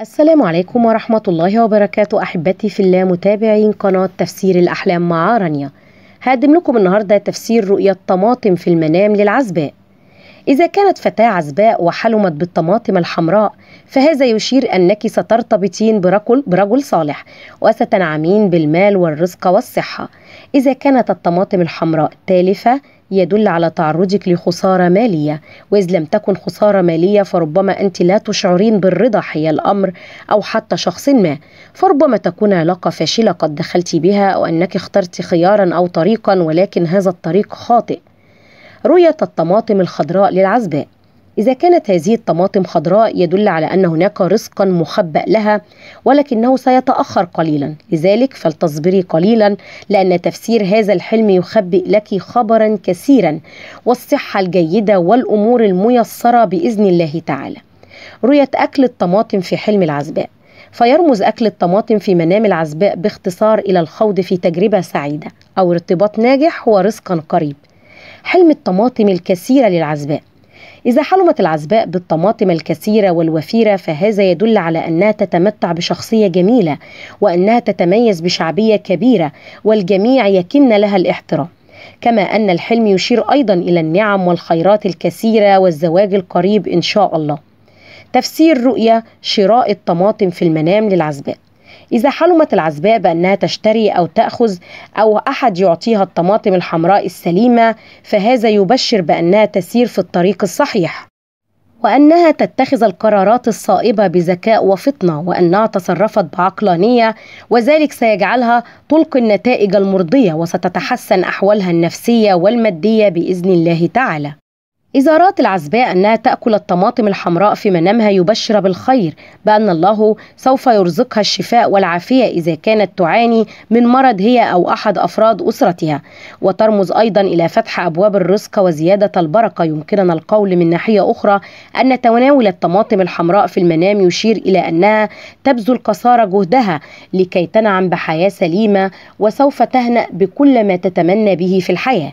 السلام عليكم ورحمة الله وبركاته أحبتي في الله متابعين قناة تفسير الأحلام مع رانيا هقدم لكم النهاردة تفسير رؤية طماطم في المنام للعزباء إذا كانت فتاة عزباء وحلمت بالطماطم الحمراء فهذا يشير أنك سترتبطين برجل, برجل صالح وستنعمين بالمال والرزق والصحة إذا كانت الطماطم الحمراء تالفة يدل على تعرضك لخسارة مالية وإذ لم تكن خسارة مالية فربما أنت لا تشعرين بالرضا حي الأمر أو حتى شخص ما فربما تكون علاقة فاشلة قد دخلت بها أو أنك اخترت خيارا أو طريقا ولكن هذا الطريق خاطئ رؤية الطماطم الخضراء للعزباء إذا كانت هذه الطماطم خضراء يدل على أن هناك رزقا مخبأ لها ولكنه سيتأخر قليلا لذلك فلتصبري قليلا لأن تفسير هذا الحلم يخبئ لك خبرا كثيرا والصحة الجيدة والأمور الميسرة بإذن الله تعالى رؤية أكل الطماطم في حلم العزباء فيرمز أكل الطماطم في منام العزباء باختصار إلى الخوض في تجربة سعيدة أو ارتباط ناجح ورزقا قريب حلم الطماطم الكثيرة للعزباء إذا حلمت العزباء بالطماطم الكثيرة والوفيرة فهذا يدل على أنها تتمتع بشخصية جميلة وأنها تتميز بشعبية كبيرة والجميع يكن لها الاحترام كما أن الحلم يشير أيضا إلى النعم والخيرات الكثيرة والزواج القريب إن شاء الله تفسير رؤية شراء الطماطم في المنام للعزباء إذا حلمت العزباء بأنها تشتري أو تأخذ أو أحد يعطيها الطماطم الحمراء السليمة فهذا يبشر بأنها تسير في الطريق الصحيح وأنها تتخذ القرارات الصائبة بذكاء وفطنة وأنها تصرفت بعقلانية وذلك سيجعلها تلقي النتائج المرضية وستتحسن أحوالها النفسية والمادية بإذن الله تعالى إذا رأت العزباء أنها تأكل الطماطم الحمراء في منامها يبشر بالخير بأن الله سوف يرزقها الشفاء والعافية إذا كانت تعاني من مرض هي أو أحد أفراد أسرتها وترمز أيضا إلى فتح أبواب الرزق وزيادة البركة يمكننا القول من ناحية أخرى أن تناول الطماطم الحمراء في المنام يشير إلى أنها تبذل قصارى جهدها لكي تنعم بحياة سليمة وسوف تهنأ بكل ما تتمنى به في الحياة